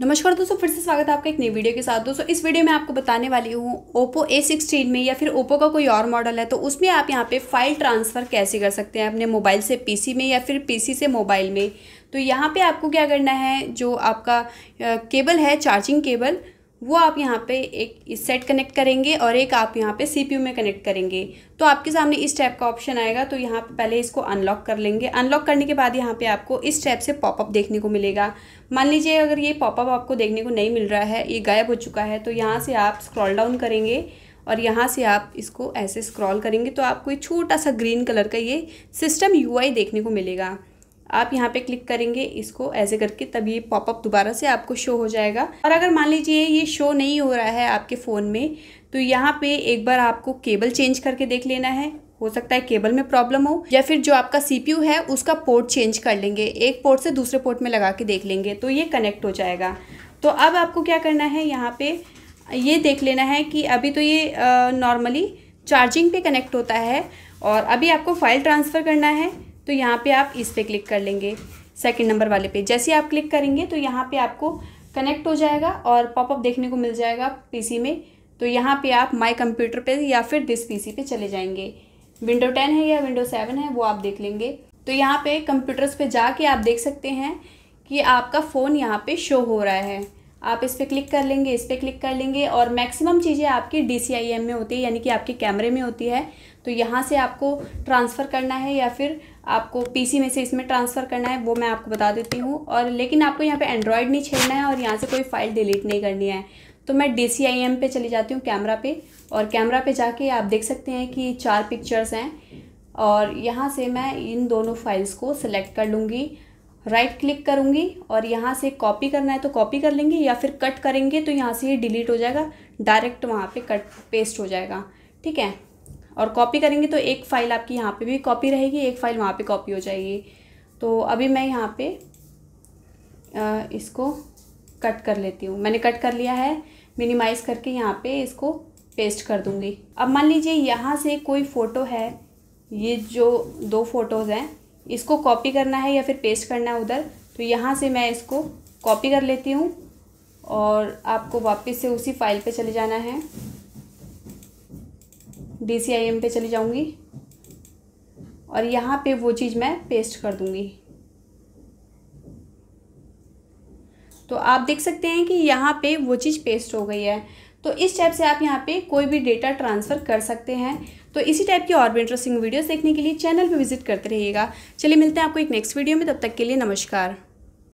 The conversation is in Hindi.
नमस्कार दोस्तों फिर से स्वागत है आपका एक नई वीडियो के साथ दोस्तों इस वीडियो में आपको बताने वाली हूँ ओप्पो ए सिक्सटीन में या फिर ओप्पो का कोई और मॉडल है तो उसमें आप यहाँ पे फाइल ट्रांसफ़र कैसे कर सकते हैं अपने मोबाइल से पीसी में या फिर पीसी से मोबाइल में तो यहाँ पे आपको क्या करना है जो आपका केबल है चार्जिंग केबल वो आप यहाँ पे एक इस सेट कनेक्ट करेंगे और एक आप यहाँ पे सीपीयू में कनेक्ट करेंगे तो आपके सामने इस टैप का ऑप्शन आएगा तो यहाँ पे पहले इसको अनलॉक कर लेंगे अनलॉक करने के बाद यहाँ पे आपको इस टैप से पॉपअप देखने को मिलेगा मान लीजिए अगर ये पॉपअप आपको देखने को नहीं मिल रहा है ये गायब हो चुका है तो यहाँ से आप स्क्रॉल डाउन करेंगे और यहाँ से आप इसको ऐसे स्क्रॉल करेंगे तो आपको एक छोटा सा ग्रीन कलर का ये सिस्टम यू देखने को मिलेगा आप यहाँ पे क्लिक करेंगे इसको ऐसे करके तब ये पॉपअप दोबारा से आपको शो हो जाएगा और अगर मान लीजिए ये शो नहीं हो रहा है आपके फ़ोन में तो यहाँ पे एक बार आपको केबल चेंज करके देख लेना है हो सकता है केबल में प्रॉब्लम हो या फिर जो आपका सीपीयू है उसका पोर्ट चेंज कर लेंगे एक पोर्ट से दूसरे पोर्ट में लगा के देख लेंगे तो ये कनेक्ट हो जाएगा तो अब आपको क्या करना है यहाँ पर ये देख लेना है कि अभी तो ये नॉर्मली चार्जिंग पे कनेक्ट होता है और अभी आपको फ़ाइल ट्रांसफ़र करना है तो यहाँ पे आप इस पर क्लिक कर लेंगे सेकंड नंबर वाले पे जैसे आप क्लिक करेंगे तो यहाँ पे आपको कनेक्ट हो जाएगा और पॉपअप देखने को मिल जाएगा पीसी में तो यहाँ पे आप माय कंप्यूटर पे या फिर दिस पीसी पे चले जाएंगे विंडो टेन है या विंडो सेवन है वो आप देख लेंगे तो यहाँ पे कंप्यूटर्स पे जाके आप देख सकते हैं कि आपका फ़ोन यहाँ पर शो हो रहा है आप इस पर क्लिक कर लेंगे इस पर क्लिक कर लेंगे और मैक्सिमम चीज़ें आपकी डी में होती है यानी कि आपके कैमरे में होती है तो यहाँ से आपको ट्रांसफ़र करना है या फिर आपको पीसी में से इसमें ट्रांसफ़र करना है वो मैं आपको बता देती हूँ और लेकिन आपको यहाँ पे एंड्रॉयड नहीं छेड़ना है और यहाँ से कोई फ़ाइल डिलीट नहीं करनी है तो मैं डी पर चली जाती हूँ कैमरा पे और कैमरा पे जाके आप देख सकते हैं कि चार पिक्चर्स हैं और यहाँ से मैं इन दोनों फाइल्स को सिलेक्ट कर लूँगी राइट right क्लिक करूँगी और यहाँ से कॉपी करना है तो कॉपी कर लेंगे या फिर कट करेंगे तो यहाँ से ये डिलीट हो जाएगा डायरेक्ट वहाँ पे कट पेस्ट हो जाएगा ठीक है और कॉपी करेंगे तो एक फ़ाइल आपकी यहाँ पे भी कॉपी रहेगी एक फ़ाइल वहाँ पे कॉपी हो जाएगी तो अभी मैं यहाँ पे आ, इसको कट कर लेती हूँ मैंने कट कर लिया है मिनिमाइज़ करके यहाँ पे इसको पेस्ट कर दूँगी अब मान लीजिए यहाँ से कोई फ़ोटो है ये जो दो फोटोज़ हैं इसको कॉपी करना है या फिर पेस्ट करना है उधर तो यहाँ से मैं इसको कॉपी कर लेती हूँ और आपको वापस से उसी फाइल पे चले जाना है डी सी आई एम पे चली जाऊँगी और यहाँ पे वो चीज़ मैं पेस्ट कर दूँगी तो आप देख सकते हैं कि यहाँ पे वो चीज़ पेस्ट हो गई है तो इस टाइप से आप यहाँ पे कोई भी डेटा ट्रांसफ़र कर सकते हैं तो इसी टाइप की और भी इंटरेस्टिंग वीडियोस देखने के लिए चैनल पे विजिट करते रहिएगा चलिए मिलते हैं आपको एक नेक्स्ट वीडियो में तब तक के लिए नमस्कार